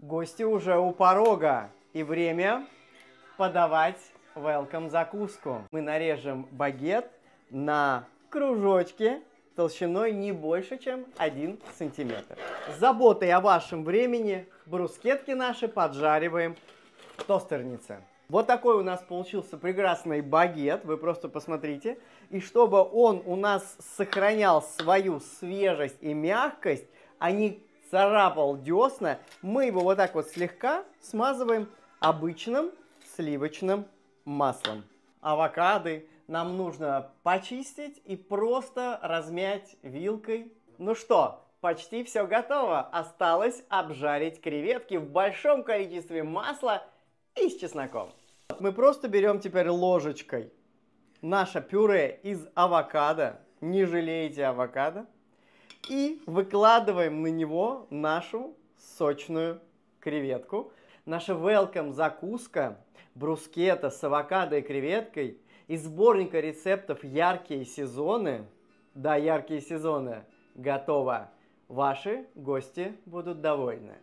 Гости уже у порога, и время подавать welcome закуску. Мы нарежем багет на кружочки толщиной не больше, чем 1 сантиметр. С заботой о вашем времени брускетки наши поджариваем в тостернице. Вот такой у нас получился прекрасный багет, вы просто посмотрите. И чтобы он у нас сохранял свою свежесть и мягкость, а не царапал десна, мы его вот так вот слегка смазываем обычным сливочным маслом. Авокады нам нужно почистить и просто размять вилкой. Ну что, почти все готово. Осталось обжарить креветки в большом количестве масла и с чесноком. Мы просто берем теперь ложечкой наше пюре из авокадо. Не жалеете авокадо и выкладываем на него нашу сочную креветку. Наша welcome закуска брускета с авокадо и креветкой и сборника рецептов «Яркие сезоны». Да, яркие сезоны. Готово. Ваши гости будут довольны.